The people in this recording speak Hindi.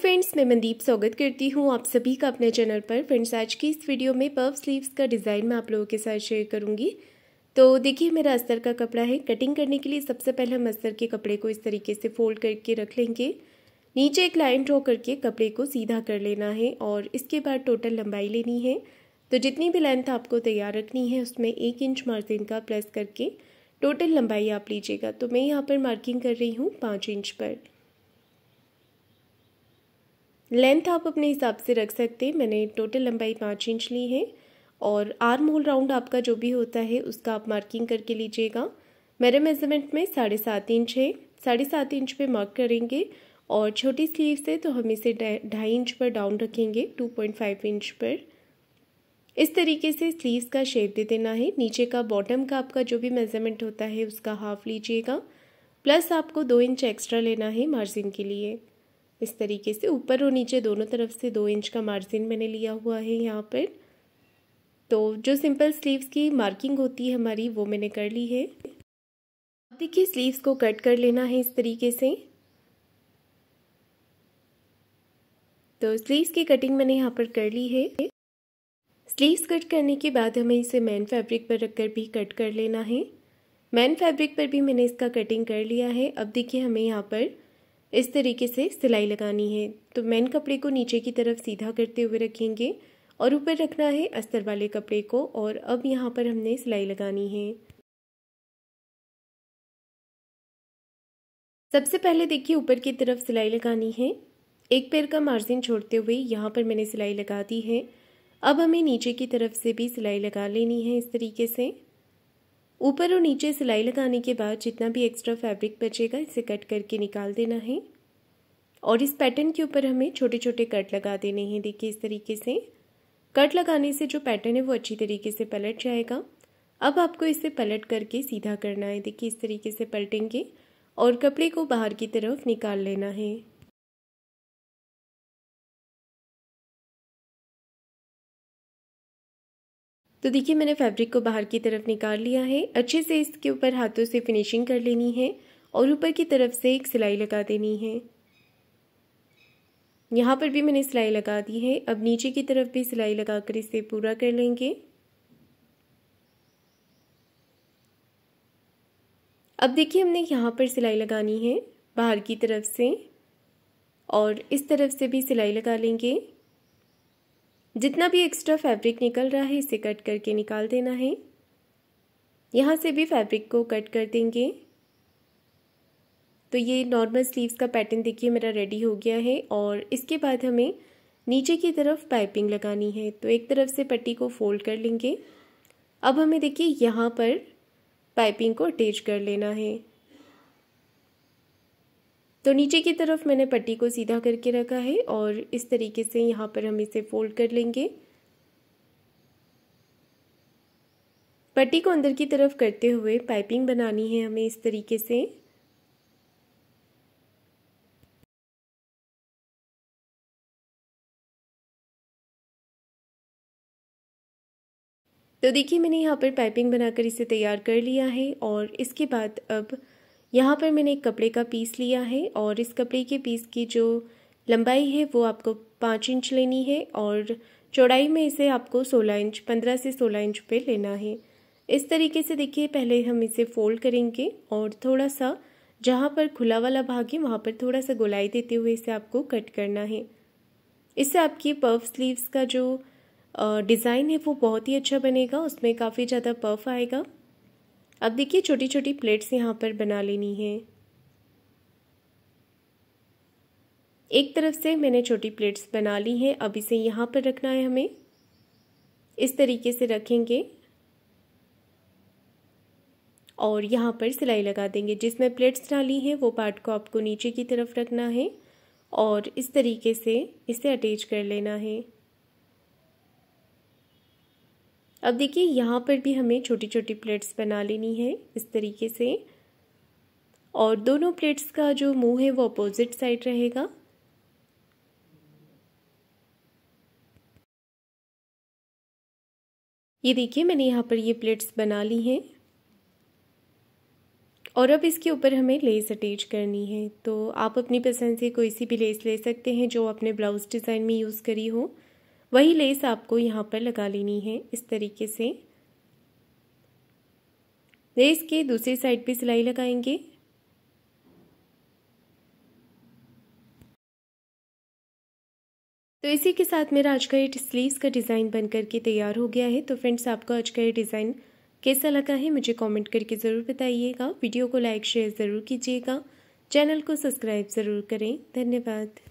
फ्रेंड्स मैं मनदीप स्वागत करती हूँ आप सभी का अपने चैनल पर फ्रेंड्स आज की इस वीडियो में पर्व स्लीव्स का डिज़ाइन मैं आप लोगों के साथ शेयर करूँगी तो देखिए मेरा अस्तर का कपड़ा है कटिंग करने के लिए सबसे पहले हम अस्तर के कपड़े को इस तरीके से फोल्ड करके रख लेंगे नीचे एक लाइन ड्रॉ करके कपड़े को सीधा कर लेना है और इसके बाद टोटल लंबाई लेनी है तो जितनी भी लेंथ आपको तैयार रखनी है उसमें एक इंच मार्जिन का प्लस करके टोटल लंबाई आप लीजिएगा तो मैं यहाँ पर मार्किंग कर रही हूँ पाँच इंच पर लेंथ आप अपने हिसाब से रख सकते हैं मैंने टोटल लंबाई पाँच इंच ली है और आर्म होल राउंड आपका जो भी होता है उसका आप मार्किंग करके लीजिएगा मेरे मेजरमेंट में साढ़े सात इंच है साढ़े सात इंच पे मार्क करेंगे और छोटी स्लीव से तो हम इसे ढाई इंच पर डाउन रखेंगे टू पॉइंट फाइव इंच पर इस तरीके से स्लीव्स का शेप दे देना है नीचे का बॉटम का आपका जो भी मेजरमेंट होता है उसका हाफ लीजिएगा प्लस आपको दो इंच एक्स्ट्रा लेना है मार्जिन के लिए इस तरीके से ऊपर और नीचे दोनों तरफ से दो इंच का मार्जिन मैंने लिया हुआ है यहाँ पर तो जो सिंपल स्लीव्स की मार्किंग होती है हमारी वो मैंने कर ली है अब देखिए स्लीव्स को कट कर लेना है इस तरीके से तो स्लीव्स की कटिंग मैंने यहाँ पर कर ली है स्लीव्स कट करने के बाद हमें इसे मैन फैब्रिक पर रखकर भी कट कर लेना है मैन फैब्रिक पर भी मैंने इसका कटिंग कर लिया है अब देखिए हमें यहाँ पर इस तरीके से सिलाई लगानी है तो मैन कपड़े को नीचे की तरफ सीधा करते हुए रखेंगे और ऊपर रखना है अस्तर वाले कपड़े को और अब यहाँ पर हमने सिलाई लगानी है सबसे पहले देखिए ऊपर की तरफ सिलाई लगानी है एक पैर का मार्जिन छोड़ते हुए यहाँ पर मैंने सिलाई लगा दी है अब हमें नीचे की तरफ से भी सिलाई लगा लेनी है इस तरीके से ऊपर और नीचे सिलाई लगाने के बाद जितना भी एक्स्ट्रा फैब्रिक बचेगा इसे कट करके निकाल देना है और इस पैटर्न के ऊपर हमें छोटे छोटे कट लगा देने हैं देखिए इस तरीके से कट लगाने से जो पैटर्न है वो अच्छी तरीके से पलट जाएगा अब आपको इसे पलट करके सीधा करना है देखिए इस तरीके से पलटेंगे और कपड़े को बाहर की तरफ निकाल लेना है तो देखिए मैंने फैब्रिक को बाहर की तरफ निकाल लिया है अच्छे से इसके ऊपर हाथों से फिनिशिंग कर लेनी है और ऊपर की तरफ से एक सिलाई लगा देनी है यहाँ पर भी मैंने सिलाई लगा दी है अब नीचे की तरफ भी सिलाई लगाकर इसे पूरा कर लेंगे अब देखिए हमने यहाँ पर सिलाई लगानी है बाहर की तरफ से और इस तरफ से भी सिलाई लगा लेंगे जितना भी एक्स्ट्रा फैब्रिक निकल रहा है इसे कट करके निकाल देना है यहाँ से भी फैब्रिक को कट कर देंगे तो ये नॉर्मल स्लीव्स का पैटर्न देखिए मेरा रेडी हो गया है और इसके बाद हमें नीचे की तरफ पाइपिंग लगानी है तो एक तरफ से पट्टी को फोल्ड कर लेंगे अब हमें देखिए यहाँ पर पाइपिंग को अटैच कर लेना है तो नीचे की तरफ मैंने पट्टी को सीधा करके रखा है और इस तरीके से यहाँ पर हम इसे फोल्ड कर लेंगे पट्टी को अंदर की तरफ करते हुए पाइपिंग बनानी है हमें इस तरीके से तो देखिए मैंने यहाँ पर पाइपिंग बनाकर इसे तैयार कर लिया है और इसके बाद अब यहाँ पर मैंने एक कपड़े का पीस लिया है और इस कपड़े के पीस की जो लंबाई है वो आपको पाँच इंच लेनी है और चौड़ाई में इसे आपको सोलह इंच पंद्रह से सोलह इंच पे लेना है इस तरीके से देखिए पहले हम इसे फोल्ड करेंगे और थोड़ा सा जहाँ पर खुला वाला भाग है वहाँ पर थोड़ा सा गोलाई देते हुए इसे आपको कट करना है इससे आपकी पफ स्लीव्स का जो डिज़ाइन है वो बहुत ही अच्छा बनेगा उसमें काफ़ी ज़्यादा पफ आएगा अब देखिए छोटी छोटी प्लेट्स यहाँ पर बना लेनी है एक तरफ से मैंने छोटी प्लेट्स बना ली हैं अब इसे यहाँ पर रखना है हमें इस तरीके से रखेंगे और यहाँ पर सिलाई लगा देंगे जिसमें प्लेट्स डाली हैं वो पार्ट को आपको नीचे की तरफ रखना है और इस तरीके से इसे अटैच कर लेना है अब देखिए यहाँ पर भी हमें छोटी छोटी प्लेट्स बना लेनी है इस तरीके से और दोनों प्लेट्स का जो मुंह है वो अपोजिट साइड रहेगा ये देखिए मैंने यहाँ पर ये प्लेट्स बना ली हैं और अब इसके ऊपर हमें लेस अटैच करनी है तो आप अपनी पसंद से कोई सी भी लेस ले सकते हैं जो अपने ब्लाउज़ डिज़ाइन में यूज़ करी हो वही लेस आपको यहाँ पर लगा लेनी है इस तरीके से लेस के दूसरी साइड पे सिलाई लगाएंगे तो इसी के साथ मेरा आज का ये स्लीव्स का डिज़ाइन बन करके तैयार हो गया है तो फ्रेंड्स आपको आज का ये डिज़ाइन कैसा लगा है मुझे कमेंट करके ज़रूर बताइएगा वीडियो को लाइक शेयर ज़रूर कीजिएगा चैनल को सब्सक्राइब ज़रूर करें धन्यवाद